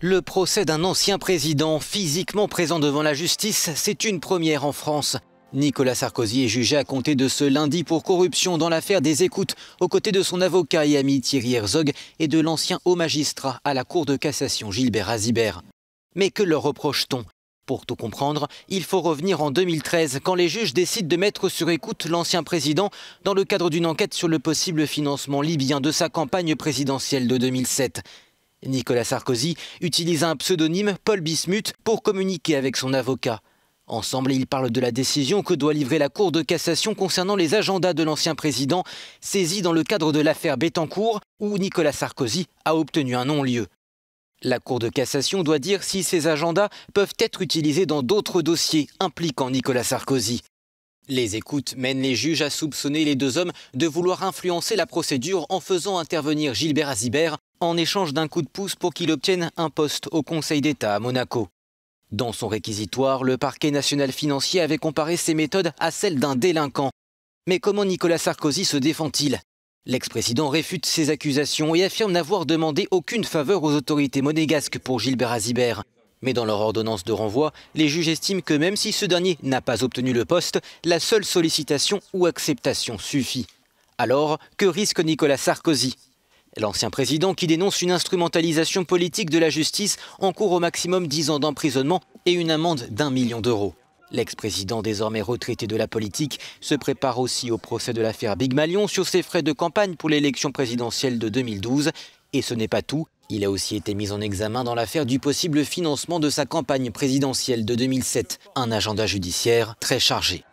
Le procès d'un ancien président physiquement présent devant la justice, c'est une première en France. Nicolas Sarkozy est jugé à compter de ce lundi pour corruption dans l'affaire des écoutes, aux côtés de son avocat et ami Thierry Herzog et de l'ancien haut magistrat à la Cour de cassation Gilbert Azibert. Mais que leur reproche-t-on Pour tout comprendre, il faut revenir en 2013, quand les juges décident de mettre sur écoute l'ancien président dans le cadre d'une enquête sur le possible financement libyen de sa campagne présidentielle de 2007. Nicolas Sarkozy utilise un pseudonyme, Paul Bismuth, pour communiquer avec son avocat. Ensemble, ils parlent de la décision que doit livrer la Cour de cassation concernant les agendas de l'ancien président, saisi dans le cadre de l'affaire Bettencourt, où Nicolas Sarkozy a obtenu un non-lieu. La Cour de cassation doit dire si ces agendas peuvent être utilisés dans d'autres dossiers impliquant Nicolas Sarkozy. Les écoutes mènent les juges à soupçonner les deux hommes de vouloir influencer la procédure en faisant intervenir Gilbert Azibert, en échange d'un coup de pouce pour qu'il obtienne un poste au Conseil d'État à Monaco. Dans son réquisitoire, le parquet national financier avait comparé ses méthodes à celles d'un délinquant. Mais comment Nicolas Sarkozy se défend-il L'ex-président réfute ces accusations et affirme n'avoir demandé aucune faveur aux autorités monégasques pour Gilbert Azibert. Mais dans leur ordonnance de renvoi, les juges estiment que même si ce dernier n'a pas obtenu le poste, la seule sollicitation ou acceptation suffit. Alors, que risque Nicolas Sarkozy L'ancien président qui dénonce une instrumentalisation politique de la justice encourt au maximum 10 ans d'emprisonnement et une amende d'un million d'euros. L'ex-président, désormais retraité de la politique, se prépare aussi au procès de l'affaire Big Malion sur ses frais de campagne pour l'élection présidentielle de 2012. Et ce n'est pas tout, il a aussi été mis en examen dans l'affaire du possible financement de sa campagne présidentielle de 2007, un agenda judiciaire très chargé.